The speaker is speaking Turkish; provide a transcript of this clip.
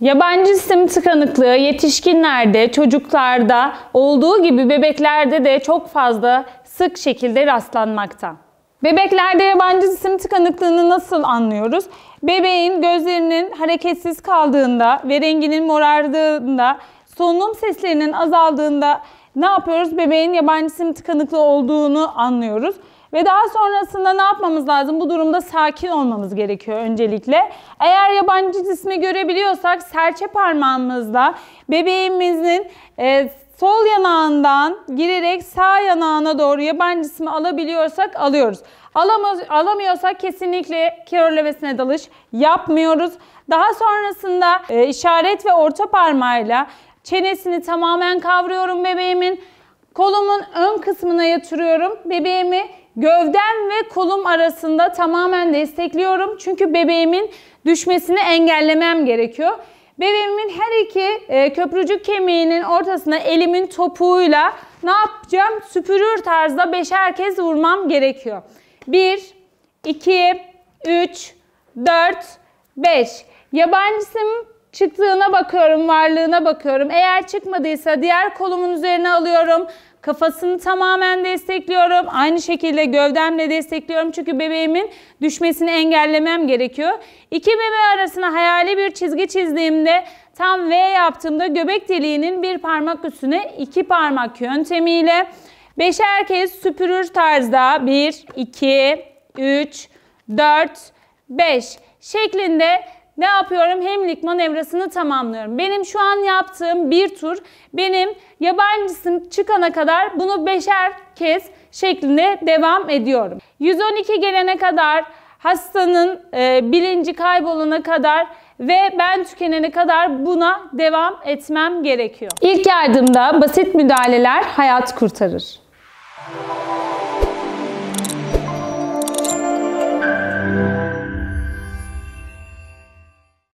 Yabancı sim tıkanıklığı yetişkinlerde, çocuklarda olduğu gibi bebeklerde de çok fazla sık şekilde rastlanmakta. Bebeklerde yabancı cisim tıkanıklığını nasıl anlıyoruz? Bebeğin gözlerinin hareketsiz kaldığında ve renginin morardığında, solunum seslerinin azaldığında ne yapıyoruz? Bebeğin yabancı cisim tıkanıklığı olduğunu anlıyoruz. Ve daha sonrasında ne yapmamız lazım? Bu durumda sakin olmamız gerekiyor öncelikle. Eğer yabancı cismi görebiliyorsak serçe parmağımızla bebeğimizin e, sol yanağından girerek sağ yanağına doğru yabancı cismi alabiliyorsak alıyoruz. Alamaz, alamıyorsak kesinlikle körlemesine dalış yapmıyoruz. Daha sonrasında e, işaret ve orta parmağıyla çenesini tamamen kavruyorum bebeğimin. Kolumun ön kısmına yatırıyorum. Bebeğimi Gövdem ve kolum arasında tamamen destekliyorum. Çünkü bebeğimin düşmesini engellemem gerekiyor. Bebeğimin her iki e, köprücük kemiğinin ortasına elimin topuğuyla ne yapacağım? Süpürür tarzda beşer kez vurmam gerekiyor. 1, 2, 3, 4, 5. Yabancısım çıktığına bakıyorum, varlığına bakıyorum. Eğer çıkmadıysa diğer kolumun üzerine alıyorum. Kafasını tamamen destekliyorum. Aynı şekilde gövdemle destekliyorum. Çünkü bebeğimin düşmesini engellemem gerekiyor. İki bebeği arasına hayali bir çizgi çizdiğimde tam V yaptığımda göbek deliğinin bir parmak üstüne iki parmak yöntemiyle beşer kez süpürür tarzda 1, 2, 3, 4, 5 şeklinde ne yapıyorum? Hem Likman evrasını tamamlıyorum. Benim şu an yaptığım bir tur benim yabancı çıkana kadar bunu beşer kez şeklinde devam ediyorum. 112 gelene kadar hastanın e, bilinci kaybolana kadar ve ben tükenene kadar buna devam etmem gerekiyor. İlk yardımda basit müdahaleler hayat kurtarır.